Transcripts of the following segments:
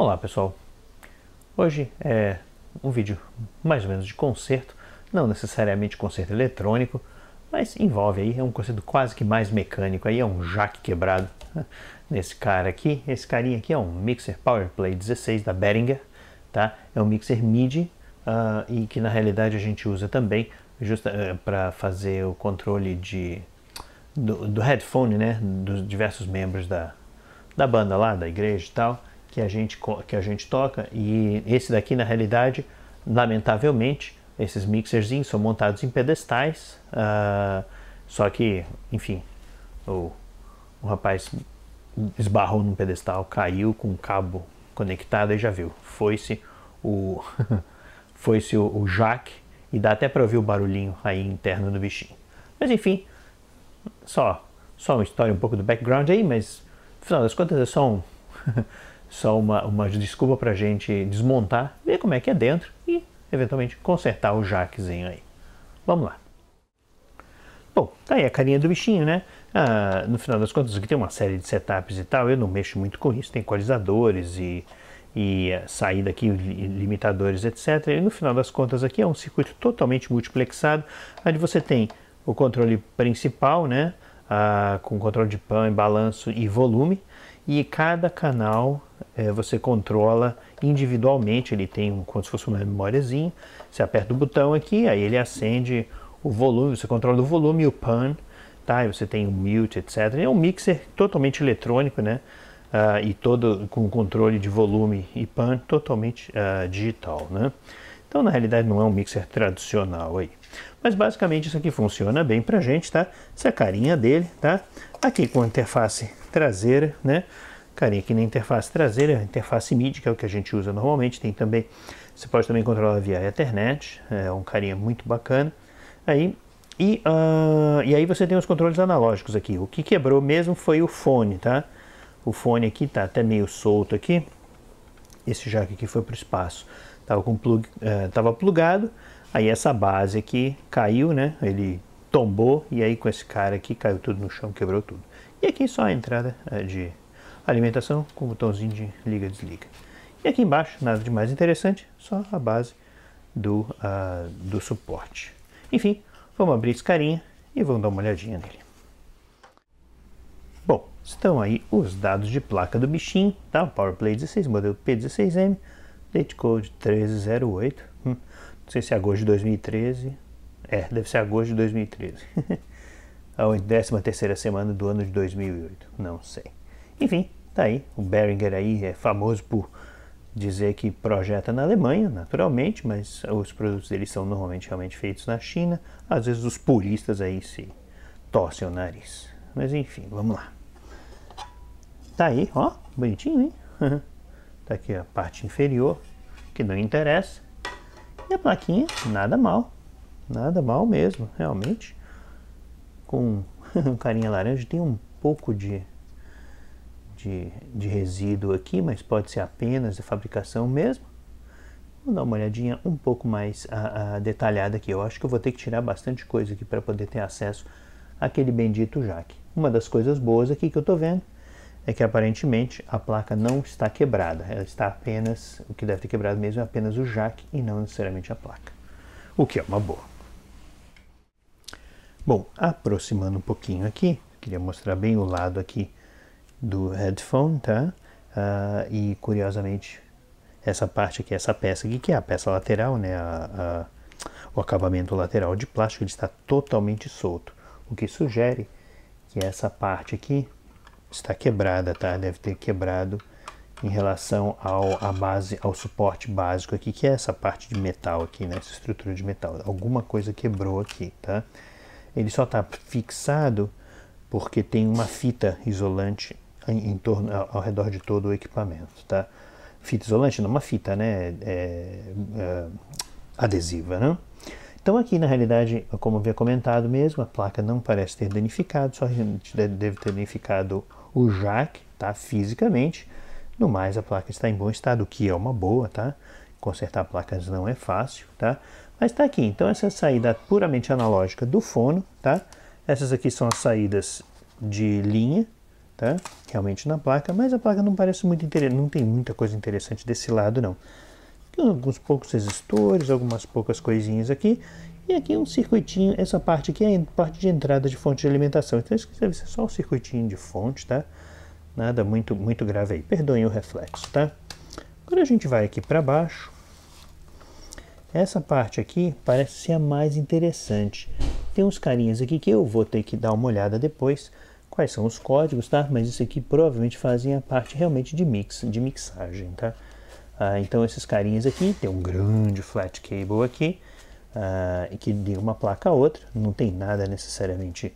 Olá pessoal, hoje é um vídeo mais ou menos de concerto, não necessariamente concerto eletrônico, mas envolve aí, é um concerto quase que mais mecânico, aí é um jack quebrado nesse cara aqui, esse carinha aqui é um mixer Powerplay 16 da Behringer, tá? É um mixer MIDI uh, e que na realidade a gente usa também uh, eh, para fazer o controle de, do, do headphone, né, dos diversos membros da, da banda lá, da igreja e tal, que a gente, que a gente toca, e esse daqui, na realidade, lamentavelmente, esses mixerzinhos são montados em pedestais, uh, só que, enfim, o, o rapaz esbarrou num pedestal, caiu com um cabo conectado e já viu. Foi-se o, foi-se o, o jack e dá até para ouvir o barulhinho aí interno do bichinho. Mas enfim, só, só uma história, um pouco do background aí, mas afinal das contas é só um só uma, uma desculpa para a gente desmontar, ver como é que é dentro e, eventualmente, consertar o jaquezinho aí. Vamos lá. Bom, tá aí a carinha do bichinho, né? Ah, no final das contas, aqui tem uma série de setups e tal, eu não mexo muito com isso, tem equalizadores e, e eh, saída aqui, limitadores, etc. E no final das contas aqui é um circuito totalmente multiplexado, onde você tem o controle principal, né? Ah, com controle de pan, balanço e volume, e cada canal é, você controla individualmente. Ele tem um, como se fosse uma memóriazinha. Você aperta o botão aqui, aí ele acende o volume, você controla o volume e o pan, tá? E você tem o mute, etc. É um mixer totalmente eletrônico, né? Uh, e todo com controle de volume e pan totalmente uh, digital, né? Então, na realidade, não é um mixer tradicional aí. Mas, basicamente, isso aqui funciona bem pra gente, tá? Essa é a carinha dele, tá? Aqui com a interface traseira, né? Carinha aqui na interface traseira, interface MIDI, que é o que a gente usa normalmente. Tem também, você pode também controlar via Ethernet, é um carinha muito bacana. Aí, e, uh, e aí você tem os controles analógicos aqui. O que quebrou mesmo foi o fone, tá? O fone aqui tá até meio solto aqui. Esse jack aqui foi para o espaço. Tava com plug, uh, tava plugado. Aí essa base aqui caiu, né? Ele tombou e aí com esse cara aqui caiu tudo no chão, quebrou tudo. E aqui só a entrada é, de alimentação com o botãozinho de liga desliga. E aqui embaixo, nada de mais interessante, só a base do, uh, do suporte. Enfim, vamos abrir esse carinha e vamos dar uma olhadinha nele. Bom, estão aí os dados de placa do bichinho, tá? O PowerPlay 16, modelo P16M, date code 1308. Hum, não sei se é agosto de 2013. É, deve ser agosto de 2013. Ou em 13 terceira semana do ano de 2008, não sei. Enfim, Tá aí, o Beringer aí é famoso por dizer que projeta na Alemanha, naturalmente, mas os produtos dele são normalmente realmente feitos na China. Às vezes os puristas aí se torcem o nariz. Mas enfim, vamos lá. Tá aí, ó, bonitinho, hein? tá aqui a parte inferior, que não interessa. E a plaquinha, nada mal. Nada mal mesmo, realmente. Com um carinha laranja, tem um pouco de de, de resíduo aqui, mas pode ser apenas de fabricação mesmo. Vou dar uma olhadinha um pouco mais a, ah, a ah, detalhada aqui. Eu acho que eu vou ter que tirar bastante coisa aqui para poder ter acesso àquele bendito jaque. Uma das coisas boas aqui que eu estou vendo é que aparentemente a placa não está quebrada. Ela está apenas, o que deve ter quebrado mesmo é apenas o jaque e não necessariamente a placa. O que é uma boa. Bom, aproximando um pouquinho aqui, queria mostrar bem o lado aqui do headphone, tá? Uh, e curiosamente, essa parte aqui, essa peça aqui, que é a peça lateral, né? A, a, o acabamento lateral de plástico ele está totalmente solto, o que sugere que essa parte aqui está quebrada, tá? Deve ter quebrado em relação ao a base, ao suporte básico aqui, que é essa parte de metal aqui, né? Essa estrutura de metal. Alguma coisa quebrou aqui, tá? Ele só está fixado porque tem uma fita isolante em, em torno, ao, ao, redor de todo o equipamento, tá? Fita isolante, não, uma fita, né, é, é, é adesiva, né? Então aqui, na realidade, como havia comentado mesmo, a placa não parece ter danificado, só deve ter danificado o jack, tá? Fisicamente. No mais, a placa está em bom estado, o que é uma boa, tá? Consertar placas não é fácil, tá? Mas está aqui, então essa é a saída puramente analógica do fono, tá? Essas aqui são as saídas de linha, tá? Realmente na placa, mas a placa não parece muito interessante, não tem muita coisa interessante desse lado não. Aqui alguns poucos resistores, algumas poucas coisinhas aqui, e aqui um circuitinho, essa parte aqui é a parte de entrada de fonte de alimentação, então isso deve é ser só um circuitinho de fonte, tá? Nada muito, muito grave aí, perdoem o reflexo, tá? Agora a gente vai aqui para baixo, essa parte aqui parece ser a mais interessante. Tem uns carinhas aqui que eu vou ter que dar uma olhada depois, quais são os códigos, tá? Mas isso aqui provavelmente fazem a parte realmente de mix, de mixagem, tá? Ah, então esses carinhas aqui, tem um grande flat cable aqui, ah, que de uma placa a outra, não tem nada necessariamente,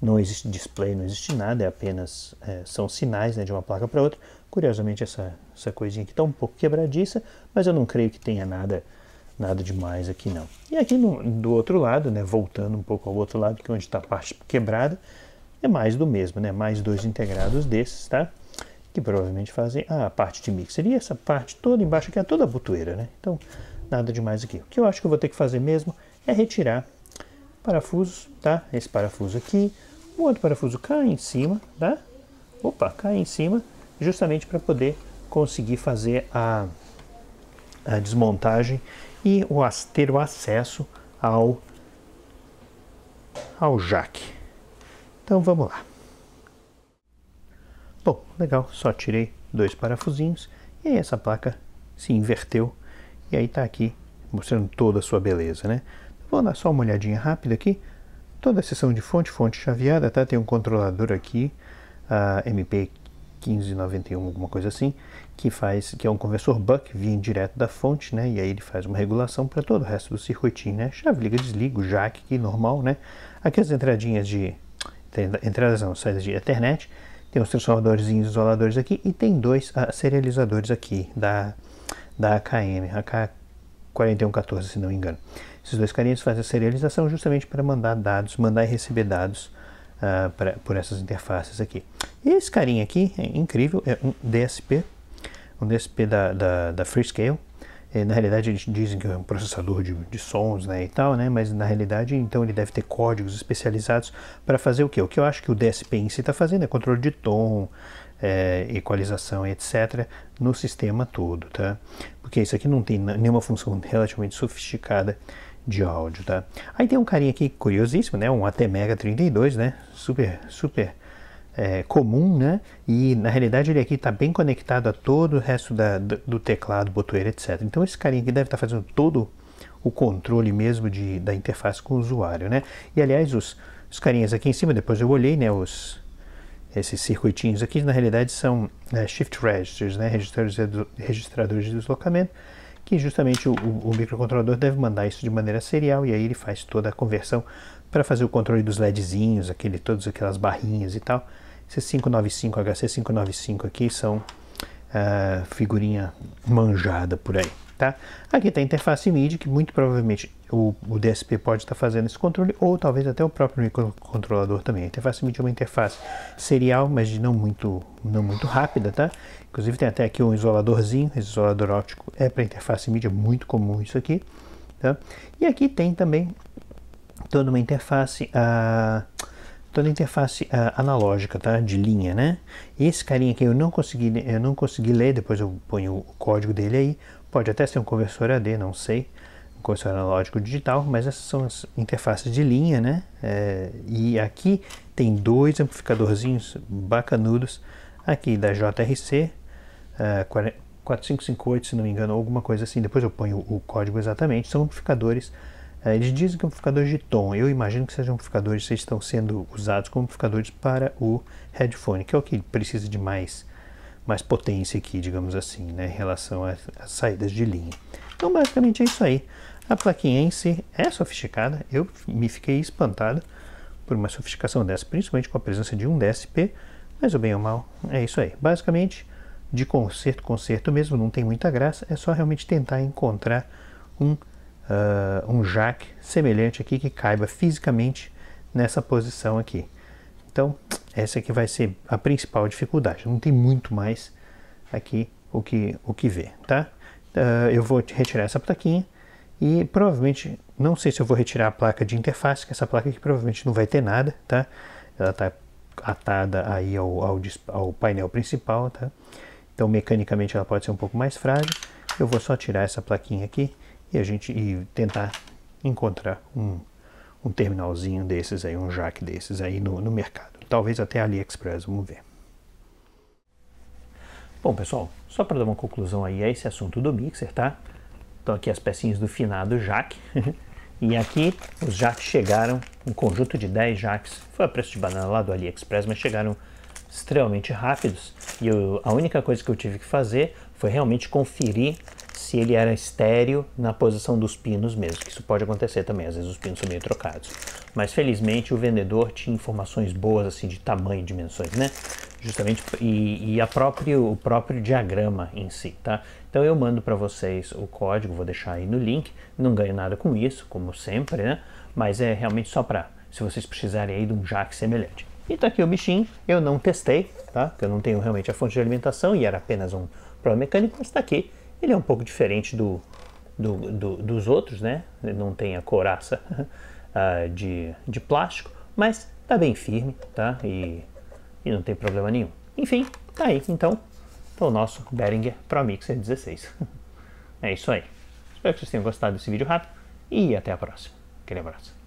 não existe display, não existe nada, é apenas é, são sinais né, de uma placa para outra. Curiosamente essa, essa coisinha aqui está um pouco quebradiça, mas eu não creio que tenha nada nada demais aqui não. E aqui no, do outro lado, né, voltando um pouco ao outro lado, que é onde está a parte quebrada, é mais do mesmo, né? Mais dois integrados desses, tá? Que provavelmente fazem a parte de mixer. E essa parte toda embaixo aqui é toda a butueira, né? Então, nada demais aqui. O que eu acho que eu vou ter que fazer mesmo é retirar parafusos, tá? Esse parafuso aqui, o outro parafuso cá em cima, tá? Opa, cá em cima, justamente para poder conseguir fazer a, a desmontagem e o, ter o acesso ao, ao jaque. Então vamos lá. Bom, legal, só tirei dois parafusinhos e aí essa placa se inverteu e aí está aqui mostrando toda a sua beleza, né? Vou dar só uma olhadinha rápida aqui. Toda a seção de fonte, fonte chaveada, tá? Tem um controlador aqui, a MP1591, alguma coisa assim, que faz, que é um conversor buck, vem direto da fonte, né? E aí ele faz uma regulação para todo o resto do circuitinho, né? Chave, liga, desliga, o jack normal, né? Aqui as entradinhas de entre não, saídas de Ethernet, tem os transformadores isoladores aqui e tem dois ah, serializadores aqui da, da AKM, AK4114, se não me engano. Esses dois carinhas fazem a serialização justamente para mandar dados, mandar e receber dados ah, pra, por essas interfaces aqui. esse carinha aqui é incrível, é um DSP, um DSP da, da, da Freescale, é, na realidade eles dizem que é um processador de, de sons né, e tal, né, mas na realidade então ele deve ter códigos especializados para fazer o que? O que eu acho que o DSP em si está fazendo é controle de tom, é, equalização, etc., no sistema todo, tá? Porque isso aqui não tem nenhuma função relativamente sofisticada de áudio, tá? Aí tem um carinha aqui curiosíssimo, né? Um ATmega 32, né? Super, super é, comum, né? E na realidade ele aqui está bem conectado a todo o resto da, do teclado, botoeira, etc. Então esse carinha aqui deve estar tá fazendo todo o controle mesmo de, da interface com o usuário, né? E aliás, os, os carinhas aqui em cima, depois eu olhei, né? Os, esses circuitinhos aqui na realidade são é, shift registers, né? Registradores, registradores de deslocamento que justamente o, o, microcontrolador deve mandar isso de maneira serial e aí ele faz toda a conversão para fazer o controle dos LEDzinhos, aquele, todas aquelas barrinhas e tal, C595, HC595 aqui são uh, figurinha manjada por aí, tá? Aqui está a interface MIDI, que muito provavelmente o, o DSP pode estar tá fazendo esse controle, ou talvez até o próprio microcontrolador também. A interface MIDI é uma interface serial, mas não muito, não muito rápida, tá? Inclusive tem até aqui um isoladorzinho, esse isolador óptico é para interface MIDI, é muito comum isso aqui, tá? E aqui tem também toda uma interface... Uh, toda a interface ah, analógica, tá? De linha, né? Esse carinha aqui eu não consegui, eu não consegui ler, depois eu ponho o código dele aí. Pode até ser um conversor AD, não sei, um conversor analógico digital, mas essas são as interfaces de linha, né? É, e aqui tem dois amplificadorzinhos bacanudos aqui da JRC uh, 4558, se não me engano, alguma coisa assim. Depois eu ponho o código exatamente. São amplificadores é, eles dizem que é amplificadores de tom, eu imagino que sejam amplificadores que estão sendo usados como amplificadores para o headphone, que é o que precisa de mais, mais potência aqui, digamos assim, né, em relação às, saídas de linha. Então basicamente é isso aí. A plaquinha em si é sofisticada, eu me fiquei espantado por uma sofisticação dessa, principalmente com a presença de um DSP, mas o bem ou mal é isso aí. Basicamente, de concerto, concerto mesmo, não tem muita graça, é só realmente tentar encontrar um uh, um jack semelhante aqui que caiba fisicamente nessa posição aqui. Então, essa aqui vai ser a principal dificuldade. Não tem muito mais aqui o que, o que ver, tá? Uh, eu vou retirar essa plaquinha e provavelmente, não sei se eu vou retirar a placa de interface, que essa placa aqui provavelmente não vai ter nada, tá? Ela está atada aí ao, ao, ao, painel principal, tá? Então mecanicamente ela pode ser um pouco mais frágil. Eu vou só tirar essa plaquinha aqui e a gente e tentar encontrar um, um terminalzinho desses aí, um jack desses aí no, no mercado. Talvez até AliExpress, vamos ver. Bom, pessoal, só para dar uma conclusão aí a é esse assunto do mixer, tá? Então aqui as pecinhas do finado jack. e aqui os jacks chegaram, um conjunto de 10 jacks. Foi a preço de banana lá do AliExpress, mas chegaram extremamente rápidos. E eu, a única coisa que eu tive que fazer foi realmente conferir se ele era estéreo na posição dos pinos mesmo, que isso pode acontecer também, às vezes os pinos são meio trocados. Mas felizmente o vendedor tinha informações boas assim de tamanho e dimensões, né? Justamente e, e a próprio, o próprio diagrama em si, tá? Então eu mando para vocês o código, vou deixar aí no link, não ganho nada com isso, como sempre, né? Mas é realmente só para se vocês precisarem aí de um jack semelhante. E tá aqui o bichinho, eu não testei, tá? Porque eu não tenho realmente a fonte de alimentação e era apenas um problema mecânico, mas tá aqui ele é um pouco diferente do, do, do dos outros, né? Ele não tem a coraça uh, ah, de, de plástico, mas tá bem firme, tá? E, e não tem problema nenhum. Enfim, tá aí então o nosso Behringer Pro Mixer 16. é isso aí. Espero que vocês tenham gostado desse vídeo rápido e até a próxima. Aquele abraço.